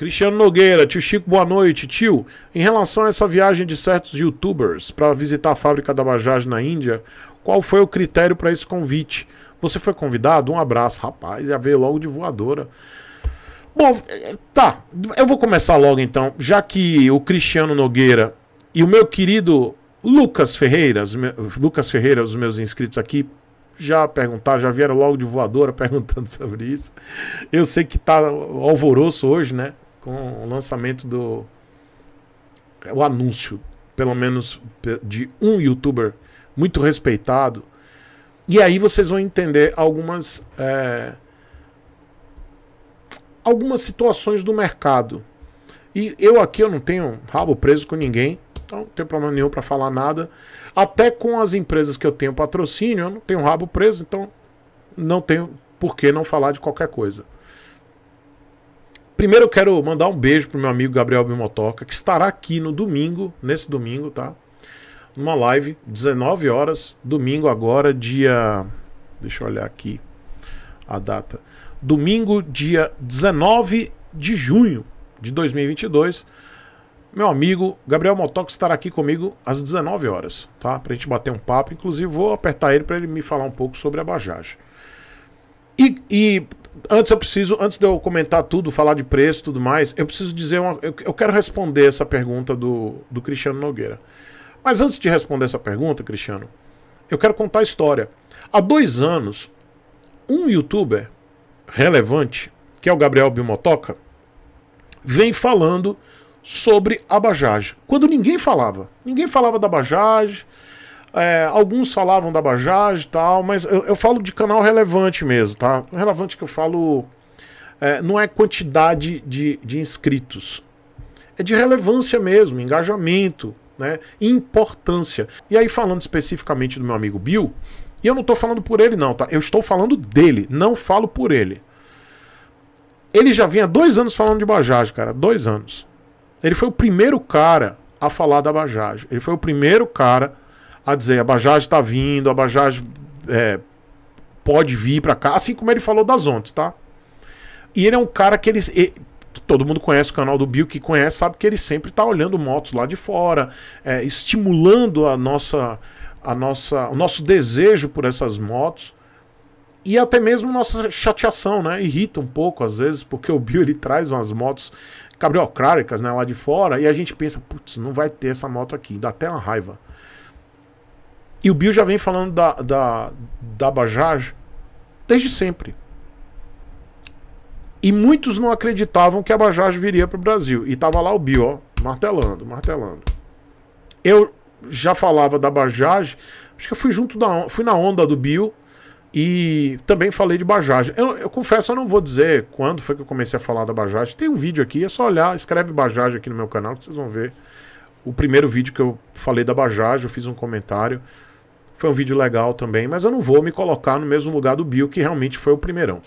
Cristiano Nogueira, tio Chico, boa noite. Tio, em relação a essa viagem de certos youtubers para visitar a fábrica da Bajaj na Índia, qual foi o critério para esse convite? Você foi convidado? Um abraço, rapaz, já veio logo de voadora. Bom, é, é, tá, eu vou começar logo então, já que o Cristiano Nogueira e o meu querido Lucas Ferreira, Lucas Ferreira, os meus inscritos aqui, já perguntaram, já vieram logo de voadora perguntando sobre isso. Eu sei que tá alvoroço hoje, né? com o lançamento do. O anúncio, pelo menos, de um youtuber muito respeitado. E aí vocês vão entender algumas. É, algumas situações do mercado. E eu aqui eu não tenho rabo preso com ninguém, então não tenho problema nenhum para falar nada. Até com as empresas que eu tenho patrocínio, eu não tenho rabo preso, então não tenho por que não falar de qualquer coisa. Primeiro eu quero mandar um beijo pro meu amigo Gabriel Bimotoca, que estará aqui no domingo, nesse domingo, tá? Numa live, 19 horas, domingo agora, dia. Deixa eu olhar aqui a data. Domingo, dia 19 de junho de 2022. Meu amigo Gabriel Motox estará aqui comigo às 19 horas, tá? Pra gente bater um papo. Inclusive, vou apertar ele para ele me falar um pouco sobre a Bajaj. E, e antes eu preciso, antes de eu comentar tudo, falar de preço e tudo mais, eu preciso dizer uma. Eu, eu, quero responder essa pergunta do, do Cristiano Nogueira. Mas antes de responder essa pergunta, Cristiano, eu quero contar a história. Há dois anos, um youtuber relevante, que é o Gabriel Bimotoca, vem falando sobre a Bajaj. Quando ninguém falava. Ninguém falava da Bajaj, é, alguns falavam da Bajaj e tal, mas eu, eu, falo de canal relevante mesmo, tá? Relevante que eu falo é, não é quantidade de, de inscritos, é de relevância mesmo, engajamento, né? Importância. E aí, falando especificamente do meu amigo Bill, e eu não estou falando por ele, não, tá? Eu estou falando dele, não falo por ele. Ele já vinha dois anos falando de Bajaj, cara, dois anos. Ele foi o primeiro cara a falar da Bajaj. Ele foi o primeiro cara a dizer a Bajaj está vindo, a Bajaj é, pode vir para cá, assim como ele falou das ondas, tá? E ele é um cara que ele, ele todo mundo conhece o canal do Bill, que conhece, sabe que ele sempre está olhando motos lá de fora, é, estimulando a nossa, a nossa, o nosso desejo por essas motos e até mesmo nossa chateação, né? Irrita um pouco às vezes, porque o Bill ele traz umas motos cabriocráricas, né, lá de fora, e a gente pensa, putz, não vai ter essa moto aqui, dá até uma raiva. E o Bill já vem falando da, da, da Bajaj desde sempre. E muitos não acreditavam que a Bajaj viria para o Brasil. E estava lá o Bill, ó, martelando, martelando. Eu já falava da Bajaj, acho que eu fui junto da, fui na onda do Bill e também falei de Bajaj. Eu, eu, confesso, eu não vou dizer quando foi que eu comecei a falar da Bajaj. Tem um vídeo aqui, é só olhar, escreve Bajaj aqui no meu canal que vocês vão ver. O primeiro vídeo que eu falei da Bajaj, eu fiz um comentário. Foi um vídeo legal também, mas eu não vou me colocar no mesmo lugar do Bill, que realmente foi o primeirão.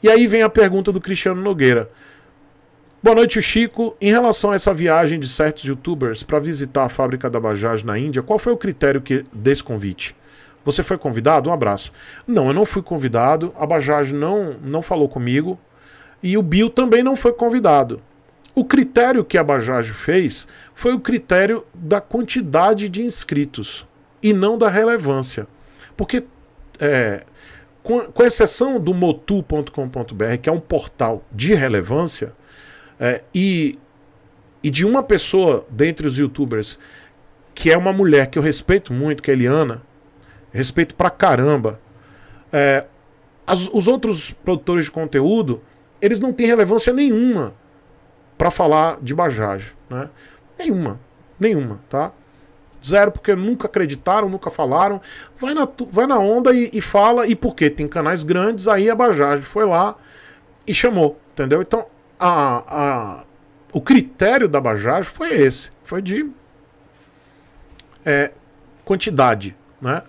E aí vem a pergunta do Cristiano Nogueira. Boa noite, Chico. Em relação a essa viagem de certos youtubers para visitar a fábrica da Bajaj na Índia, qual foi o critério que, desse convite? Você foi convidado? Um abraço. Não, eu não fui convidado. A Bajaj não, não falou comigo. E o Bill também não foi convidado. O critério que a Bajaj fez foi o critério da quantidade de inscritos e não da relevância. Porque, é, com, com exceção do motu.com.br, que é um portal de relevância, é, e, e de uma pessoa dentre os youtubers, que é uma mulher que eu respeito muito, que é Eliana, respeito pra caramba, é, as, os outros produtores de conteúdo, eles não têm relevância nenhuma para falar de Bajaj, né? Nenhuma, nenhuma, tá? Zero, porque nunca acreditaram, nunca falaram. Vai na, vai na onda e, e fala, e porque tem canais grandes, aí a Bajaj foi lá e chamou, entendeu? Então, a, a, o critério da Bajaj foi esse, foi de é, quantidade, né?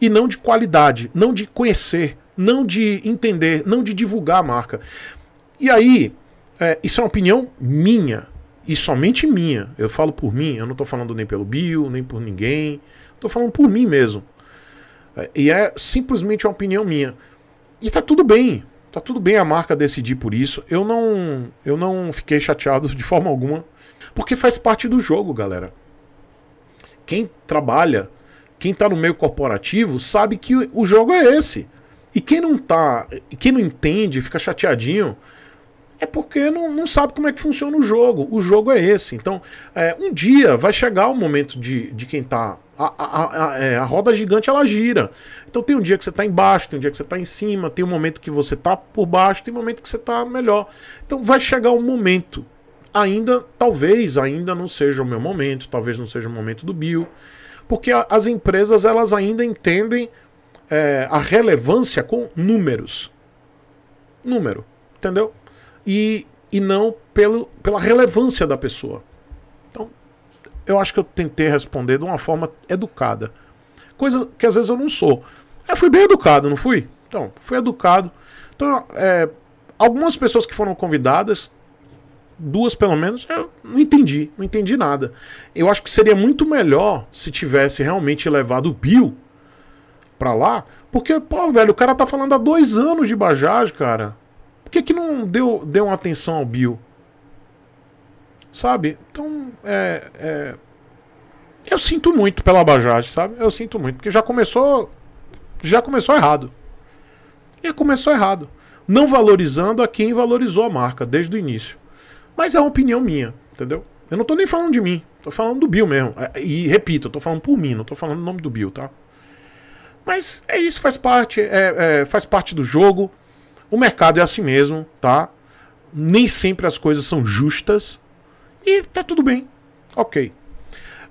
E não de qualidade, não de conhecer, não de entender, não de divulgar a marca. E aí, é, isso é uma opinião minha, e somente minha. Eu falo por mim, eu não estou falando nem pelo Bill, nem por ninguém. Estou falando por mim mesmo. E é simplesmente uma opinião minha. E tá tudo bem. Tá tudo bem a marca decidir por isso. Eu não, eu não fiquei chateado de forma alguma, porque faz parte do jogo, galera. Quem trabalha, quem tá no meio corporativo, sabe que o jogo é esse. E quem não tá, quem não entende, fica chateadinho é porque não, não sabe como é que funciona o jogo. O jogo é esse. Então, é, um dia vai chegar o momento de, de quem tá. A, a, a, é, a roda gigante ela gira. Então tem um dia que você está embaixo, tem um dia que você está em cima, tem um momento que você está por baixo, tem um momento que você está melhor. Então vai chegar um momento. Ainda, talvez, ainda não seja o meu momento, talvez não seja o momento do Bill. Porque as empresas elas ainda entendem é, a relevância com números. Número, entendeu? e, e não pelo, pela relevância da pessoa. Então, eu acho que eu tentei responder de uma forma educada. Coisa que às vezes eu não sou. Eu é, fui bem educado, não fui? Então, fui educado. Então, é, algumas pessoas que foram convidadas, duas pelo menos, eu não entendi, não entendi nada. Eu acho que seria muito melhor se tivesse realmente levado o Bill pra lá, porque, pô, velho, o cara tá falando há dois anos de Bajaj, cara. Por que, que não deu, deu uma atenção ao Bill? Sabe? Então, é, é... Eu sinto muito pela Bajaj, sabe? Eu sinto muito, porque já começou. Já começou errado. Já começou errado. Não valorizando a quem valorizou a marca desde o início. Mas é uma opinião minha, entendeu? Eu não tô nem falando de mim, tô falando do Bill mesmo. É, e repito, eu tô falando por mim, não tô falando o nome do Bill, tá? Mas é isso, faz parte, é, é, faz parte do jogo. O mercado é assim mesmo, tá? Nem sempre as coisas são justas. E tá tudo bem. Ok.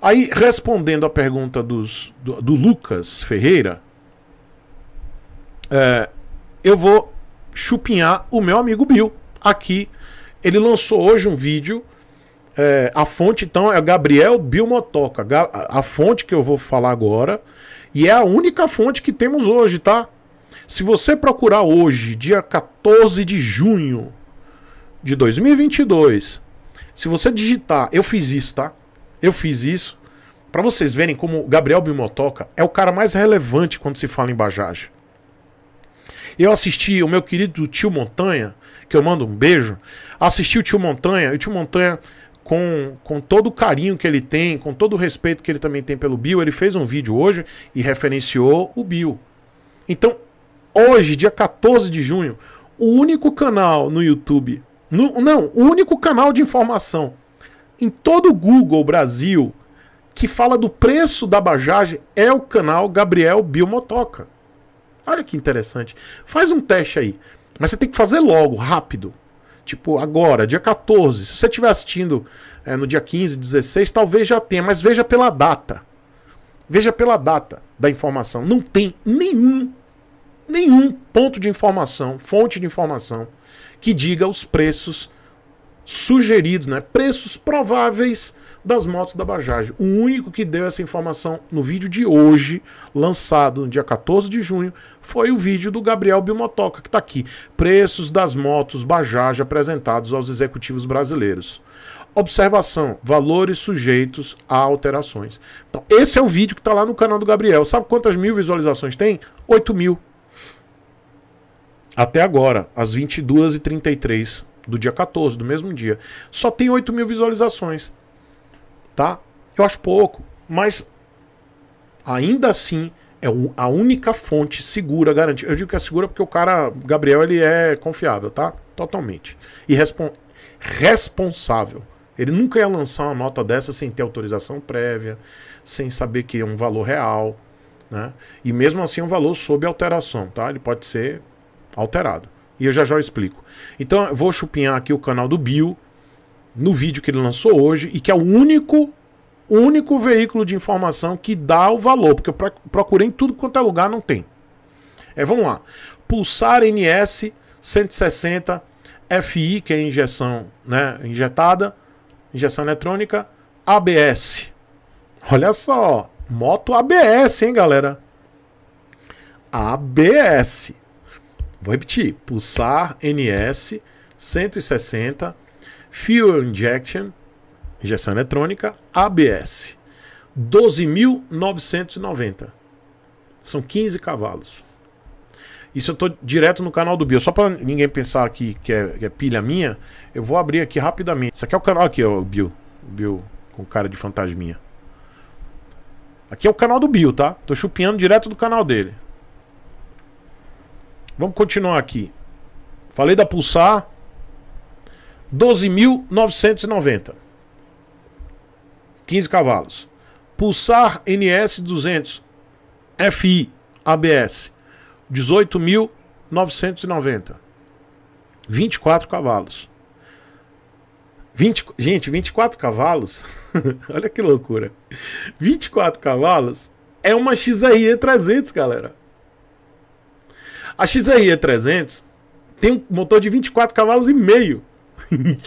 Aí, respondendo a pergunta dos, do, do Lucas Ferreira, é, eu vou chupinhar o meu amigo Bill aqui. Ele lançou hoje um vídeo. É, a fonte, então, é Gabriel Bill Motoca. A fonte que eu vou falar agora. E é a única fonte que temos hoje, tá? Se você procurar hoje, dia 14 de junho de 2022, se você digitar, eu fiz isso, tá? Eu fiz isso. Para vocês verem como Gabriel Bimotoca é o cara mais relevante quando se fala em Bajaj. Eu assisti o meu querido tio Montanha, que eu mando um beijo, assisti o tio Montanha, e o tio Montanha, com, com todo o carinho que ele tem, com todo o respeito que ele também tem pelo Bill, ele fez um vídeo hoje e referenciou o Bill. Então, hoje, dia 14 de junho, o único canal no YouTube, no, não, o único canal de informação em todo o Google Brasil que fala do preço da bajagem é o canal Gabriel Biomotoca. Olha que interessante. Faz um teste aí. Mas você tem que fazer logo, rápido. Tipo, agora, dia 14. Se você estiver assistindo é, no dia 15, 16, talvez já tenha, mas veja pela data. Veja pela data da informação. Não tem nenhum nenhum ponto de informação, fonte de informação, que diga os preços sugeridos, né? preços prováveis das motos da Bajaj. O único que deu essa informação no vídeo de hoje, lançado no dia 14 de junho, foi o vídeo do Gabriel Bimotoca, que está aqui. Preços das motos Bajaj apresentados aos executivos brasileiros. Observação: valores sujeitos a alterações. Então, esse é o vídeo que está lá no canal do Gabriel. Sabe quantas mil visualizações tem? 8 mil. Até agora, às 22h33 do dia 14, do mesmo dia. Só tem 8 mil visualizações. Tá? Eu acho pouco, mas ainda assim é a única fonte segura, garantida. Eu digo que é segura porque o cara, Gabriel, ele é confiável, tá? Totalmente. E respon responsável. Ele nunca ia lançar uma nota dessa sem ter autorização prévia, sem saber que é um valor real, né? E mesmo assim é um valor sob alteração, tá? Ele pode ser alterado. E eu já já explico. Então eu vou chupinhar aqui o canal do Bill no vídeo que ele lançou hoje e que é o único único veículo de informação que dá o valor, porque eu procurei em tudo quanto é lugar, não tem. É, vamos lá. Pulsar NS 160 FI, que é injeção, né, injetada, injeção eletrônica, ABS. Olha só, moto ABS, hein, galera? ABS. Vou repetir: pulsar NS 160, Fuel Injection, injeção eletrônica, ABS 12.990. São 15 cavalos. Isso eu tô direto no canal do Bio. Só para ninguém pensar aqui que é, que é, pilha minha, eu vou abrir aqui rapidamente. Isso aqui é o canal aqui, ó, o Bio. O Bio com cara de fantasminha. Aqui é o canal do Bio, tá? Tô chupinhando direto do canal dele. Vamos continuar aqui. Falei da Pulsar. 12.990. 15 cavalos. Pulsar NS 200 FI ABS. 18.990. 24 cavalos. 20, gente, 24 cavalos. Olha que loucura. 24 cavalos é uma XRE 300, galera. A XRE 300 tem um motor de 24 cavalos e meio.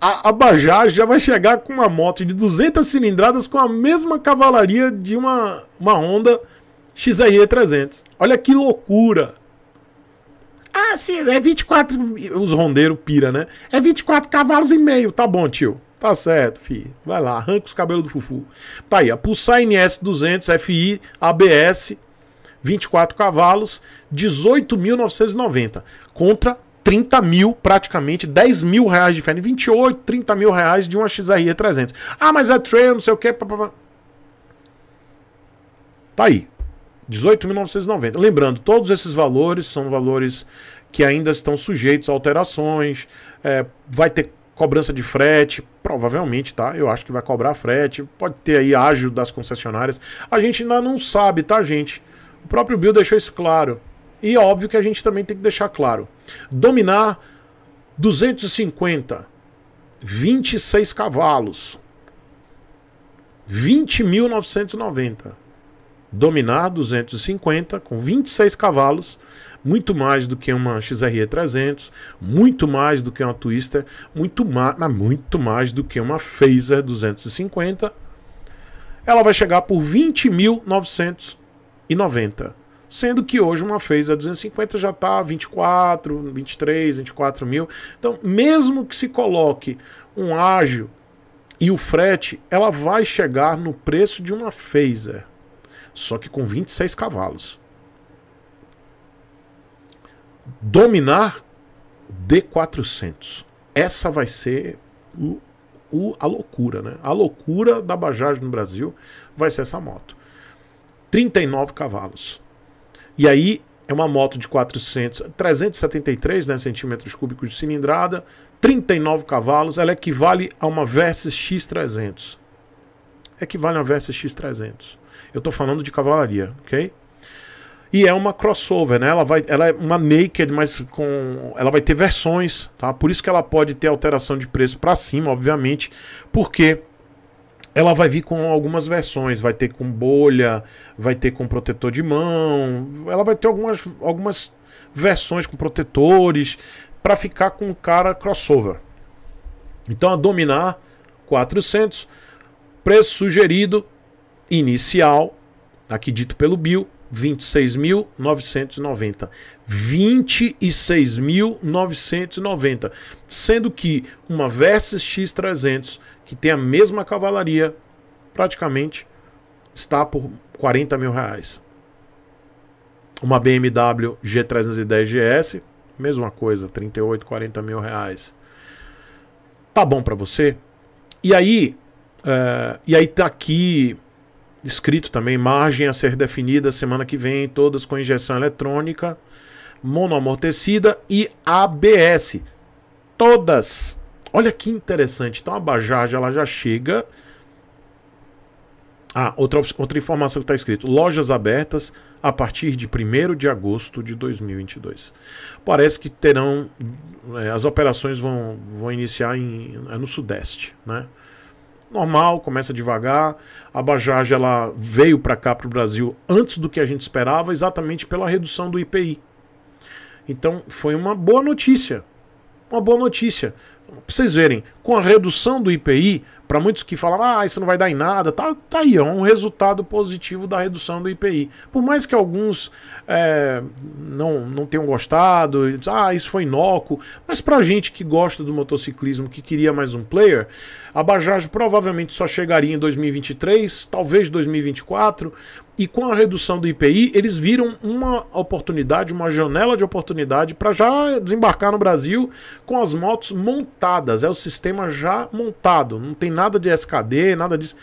a, a Bajaj já vai chegar com uma moto de 200 cilindradas com a mesma cavalaria de uma, uma Honda XRE 300. Olha que loucura! Ah, sim, é 24. Os rondeiros pira, né? É 24 cavalos e meio. Tá bom, tio. Tá certo, fi. Vai lá, arranca os cabelos do Fufu. Tá aí, a Pulsar NS 200 FI ABS 24 cavalos, 18.990 contra 30 mil, praticamente 10 mil reais de diferença, 28, 30 mil reais de uma XRE 300. Ah, mas é trail, não sei o que. Tá aí, 18.990. Lembrando, todos esses valores são valores que ainda estão sujeitos a alterações, é, vai ter cobrança de frete, provavelmente, tá? Eu acho que vai cobrar frete, pode ter aí ágio das concessionárias. A gente ainda não sabe, tá, gente? O próprio Bill deixou isso claro. E é óbvio que a gente também tem que deixar claro. Dominar 250, 26 cavalos, 20.990. Dominar 250 com 26 cavalos, muito mais do que uma XRE 300, muito mais do que uma Twister, muito mais, muito mais do que uma Phaser 250. Ela vai chegar por 20.990 e Sendo que hoje uma fez a 250 já está 24, 23, 24 mil. Então, mesmo que se coloque um ágil e o frete, ela vai chegar no preço de uma phaser. Só que com 26 cavalos. Dominar D400. Essa vai ser o, o, a loucura, né? A loucura da Bajaj no Brasil vai ser essa moto. 39 cavalos. E aí é uma moto de 400, 373 né, centímetros cúbicos de cilindrada, 39 cavalos, ela equivale a uma Versys X300. Equivale a uma Versys X300. Eu estou falando de cavalaria, ok? E é uma crossover, né? Ela, vai, ela é uma naked, mas com, ela vai ter versões, tá? Por isso que ela pode ter alteração de preço para cima, obviamente, porque ela vai vir com algumas versões, vai ter com bolha, vai ter com protetor de mão, ela vai ter algumas, algumas versões com protetores para ficar com o cara crossover. Então a dominar 400, preço sugerido inicial, aqui dito pelo Bill, 26.990. 26.990, sendo que uma Versys X300 que tem a mesma cavalaria, praticamente, está por 40 mil reais. Uma BMW G310 GS, mesma coisa, 38, 40 mil reais. Tá bom para você? E aí, uh, e aí tá aqui escrito também, margem a ser definida semana que vem, todas com injeção eletrônica, monoamortecida e ABS. Todas Olha que interessante. Então a Bajaj ela já chega. Ah, outra, outra informação que está escrito: lojas abertas a partir de 1 de agosto de 2022. Parece que terão. É, as operações vão, vão iniciar em, é no Sudeste, né? normal, começa devagar. A Bajaj ela veio para cá para o Brasil antes do que a gente esperava, exatamente pela redução do IPI. Então foi uma boa notícia, uma boa notícia. Pra vocês verem, com a redução do IPI, para muitos que falam, ah, isso não vai dar em nada, tá, tá aí, é um resultado positivo da redução do IPI. Por mais que alguns é, não, não tenham gostado, ah, isso foi inócuo, mas para gente que gosta do motociclismo, que queria mais um player, a Bajaj provavelmente só chegaria em 2023, talvez 2024, e com a redução do IPI, eles viram uma oportunidade, uma janela de oportunidade para já desembarcar no Brasil com as motos montadas. É o sistema já montado, não tem nada de SKD, nada disso.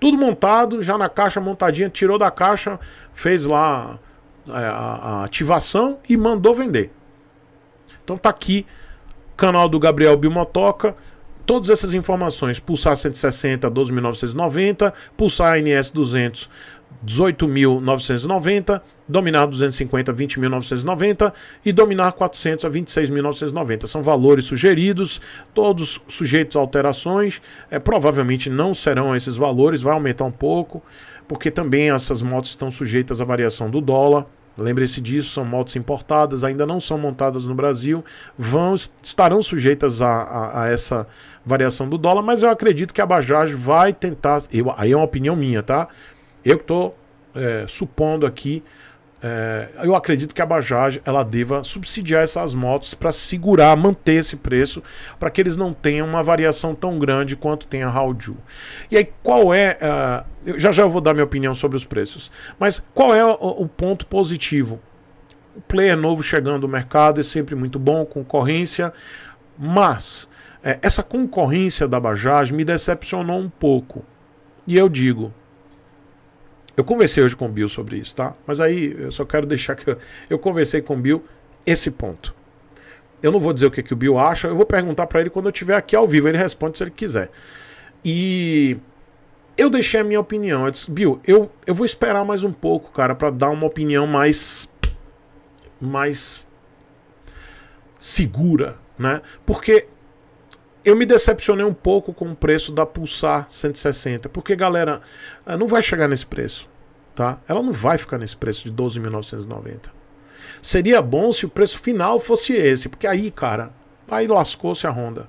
Tudo montado, já na caixa montadinha, tirou da caixa, fez lá é, a, a ativação e mandou vender. Então tá aqui, canal do Gabriel Bilmotoca todas essas informações, pulsar 160 12.990, pulsar NS 200 18.990, dominar 250 20.990 e dominar 400 a 26.990. São valores sugeridos, todos sujeitos a alterações. É, provavelmente não serão esses valores, vai aumentar um pouco, porque também essas motos estão sujeitas à variação do dólar. Lembre-se disso, são motos importadas, ainda não são montadas no Brasil, vão estarão sujeitas a, a, a, essa variação do dólar, mas eu acredito que a Bajaj vai tentar. Eu, aí é uma opinião minha, tá? Eu estou é, supondo aqui é, eu acredito que a Bajaj ela deva subsidiar essas motos para segurar, manter esse preço, para que eles não tenham uma variação tão grande quanto tem a Haoju. E aí, qual é. Uh, eu já já eu vou dar minha opinião sobre os preços, mas qual é o, o ponto positivo? O player novo chegando ao mercado é sempre muito bom, concorrência, mas é, essa concorrência da Bajaj me decepcionou um pouco. E eu digo, eu conversei hoje com o Bill sobre isso, tá? Mas aí eu só quero deixar que eu, eu conversei com o Bill esse ponto. Eu não vou dizer o que, que o Bill acha, eu vou perguntar para ele quando eu estiver aqui ao vivo, ele responde se ele quiser. E eu deixei a minha opinião. Eu disse, Bill, eu, eu vou esperar mais um pouco, cara, para dar uma opinião mais. mais. segura, né? Porque eu me decepcionei um pouco com o preço da Pulsar 160, porque galera, eh, não vai chegar nesse preço, tá? Ela não vai ficar nesse preço de 12.990. Seria bom se o preço final fosse esse, porque aí, cara, aí lascou-se a Honda.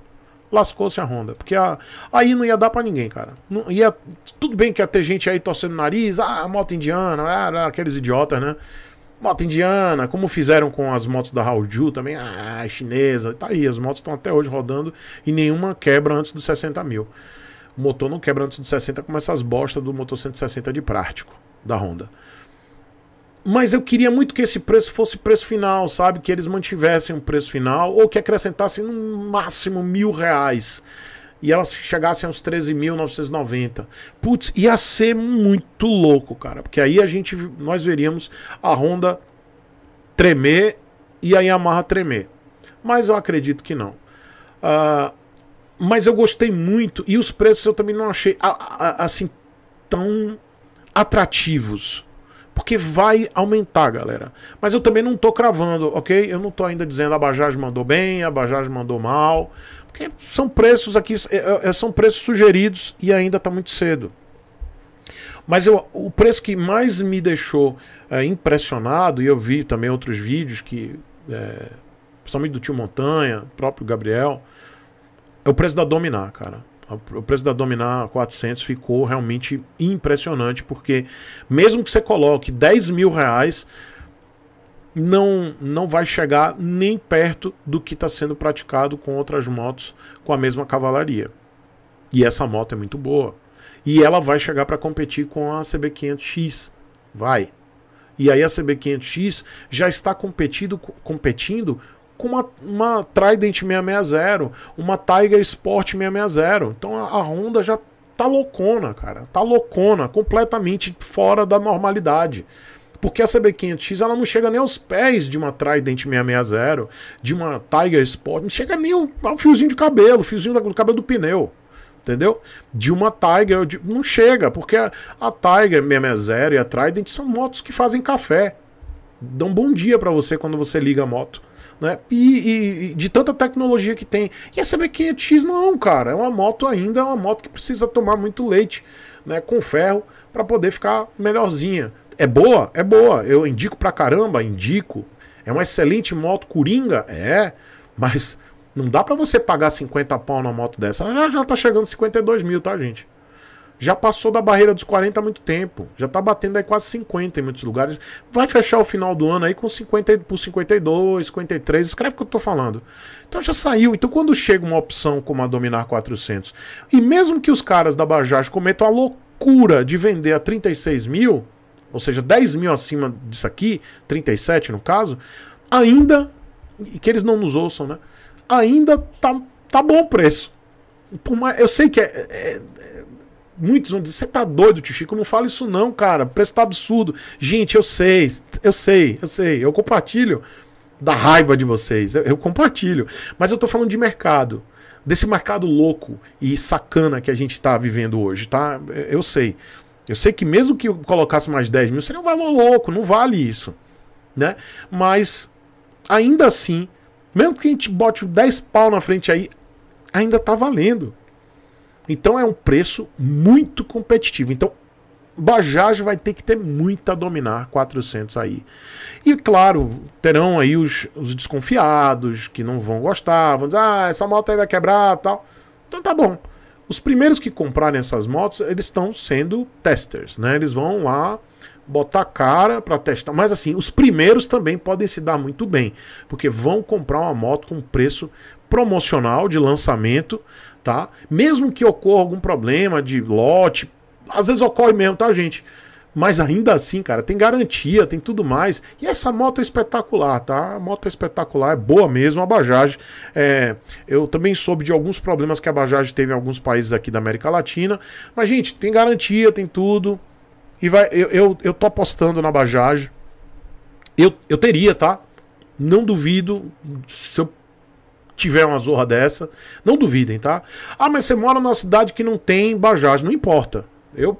Lascou-se a Honda, porque a, aí não ia dar para ninguém, cara. Não, ia, tudo bem que ia ter gente aí torcendo o nariz, ah, moto indiana, ah, aqueles idiotas, né? Moto indiana, como fizeram com as motos da Haoju também, ah, chinesa, tá aí, as motos estão até hoje rodando e nenhuma quebra antes dos 60 mil. O motor não quebra antes dos 60 como essas bostas do motor 160 de prático da Honda. Mas eu queria muito que esse preço fosse preço final, sabe? Que eles mantivessem um preço final ou que acrescentassem no máximo mil reais e elas chegassem aos 13.990. Putz, ia ser muito louco, cara. Porque aí a gente, nós veríamos a Honda tremer e a Yamaha tremer. Mas eu acredito que não. Uh, mas eu gostei muito e os preços eu também não achei a, a, assim tão atrativos. Porque vai aumentar, galera. Mas eu também não tô cravando, ok? Eu não tô ainda dizendo a Bajaj mandou bem, a Bajaj mandou mal. Porque são preços aqui, é, é, é, são preços sugeridos e ainda está muito cedo. Mas eu, o preço que mais me deixou é, impressionado, e eu vi também outros vídeos que. É, principalmente do tio Montanha, próprio Gabriel, é o preço da Dominar, cara. O preço da Dominar 400 ficou realmente impressionante, porque mesmo que você coloque 10 mil reais, não, não vai chegar nem perto do que está sendo praticado com outras motos com a mesma cavalaria. E essa moto é muito boa. E ela vai chegar para competir com a CB500X. Vai. E aí a CB500X já está competindo, competindo com uma, uma Trident 660, uma Tiger Sport 660. Então a, a Honda já tá loucona, cara. Tá loucona, completamente fora da normalidade. Porque essa B500X ela não chega nem aos pés de uma Trident 660, de uma Tiger Sport, não chega nem ao, fiozinho de cabelo, fiozinho do cabelo do pneu entendeu? De uma Tiger, de... não chega, porque a, a Tiger 660 e a Trident são motos que fazem café, dão bom dia para você quando você liga a moto. Né? E, e, e, de tanta tecnologia que tem. E essa B500X não, cara, é uma moto ainda, é uma moto que precisa tomar muito leite né, com ferro para poder ficar melhorzinha. É boa? É boa. Eu indico pra caramba, indico. É uma excelente moto coringa? É. Mas não dá para você pagar 50 pau numa moto dessa. Ela já, já tá chegando 52 mil, tá, gente? Já passou da barreira dos 40 há muito tempo. Já tá batendo aí quase 50 em muitos lugares. Vai fechar o final do ano aí com 50 por 52, 53. Escreve o que eu tô falando. Então já saiu. Então quando chega uma opção como a Dominar 400, e mesmo que os caras da Bajaj cometam a loucura de vender a 36 mil, ou seja, 10 mil acima disso aqui, 37 no caso, ainda, e que eles não nos ouçam, né? Ainda tá, tá bom o preço. eu sei que é, é, é muitos vão dizer, você tá doido, tio Chico, não fala isso não, cara, o preço tá absurdo. Gente, eu sei, eu sei, eu sei, eu compartilho da raiva de vocês, eu, eu compartilho, mas eu tô falando de mercado desse mercado louco e sacana que a gente está vivendo hoje, tá? Eu sei. Eu sei que mesmo que eu colocasse mais 10 mil, seria um valor louco, não vale isso. Né? Mas, ainda assim, mesmo que a gente bote 10 pau na frente aí, ainda tá valendo. Então é um preço muito competitivo. Então, Bajaj vai ter que ter muito a dominar 400 aí. E claro, terão aí os, os desconfiados que não vão gostar, vão dizer, ah, essa moto aí vai quebrar tal. Então tá bom. Os primeiros que comprarem essas motos, eles estão sendo testers, né? Eles vão lá botar cara para testar. Mas assim, os primeiros também podem se dar muito bem, porque vão comprar uma moto com preço promocional de lançamento, tá? Mesmo que ocorra algum problema de lote, às vezes ocorre mesmo, tá, gente? Mas ainda assim, cara, tem garantia, tem tudo mais. E essa moto é espetacular, tá? A moto é espetacular, é boa mesmo. A Bajaj, é... eu também soube de alguns problemas que a Bajaj teve em alguns países aqui da América Latina. Mas, gente, tem garantia, tem tudo. E vai, eu, eu, eu tô apostando na Bajaj. Eu, eu teria, tá? Não duvido. Se eu tiver uma zorra dessa, não duvidem, tá? Ah, mas você mora numa cidade que não tem Bajaj, não importa. Eu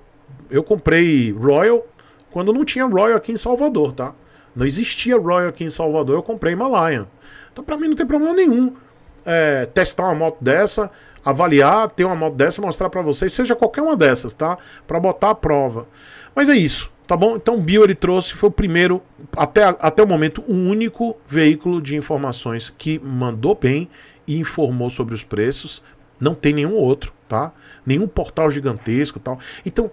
eu comprei Royal quando não tinha Royal aqui em Salvador, tá? Não existia Royal aqui em Salvador, eu comprei Himalayan. Então para mim não tem problema nenhum é, testar uma moto dessa, avaliar, ter uma moto dessa, mostrar para vocês, seja qualquer uma dessas, tá? Para botar a prova. Mas é isso, tá bom? Então o Bio ele trouxe, foi o primeiro, até, até o momento, o único veículo de informações que mandou bem e informou sobre os preços. Não tem nenhum outro, tá? Nenhum portal gigantesco tal. Então,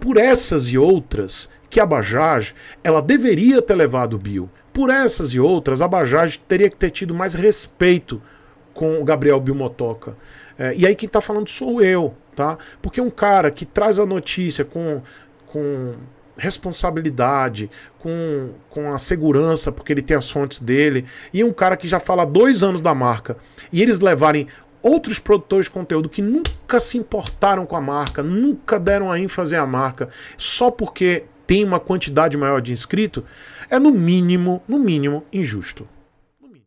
por essas e outras que a Bajaj ela deveria ter levado o Bill. Por essas e outras, a Bajaj teria que ter tido mais respeito com o Gabriel Bilmotoca. É, e aí quem está falando sou eu, tá? Porque um cara que traz a notícia com, com responsabilidade, com, com a segurança, porque ele tem as fontes dele, e um cara que já fala dois anos da marca, e eles levarem outros produtores de conteúdo que nunca se importaram com a marca, nunca deram a ênfase à marca, só porque tem uma quantidade maior de inscrito, é no mínimo, no mínimo, injusto. No mínimo.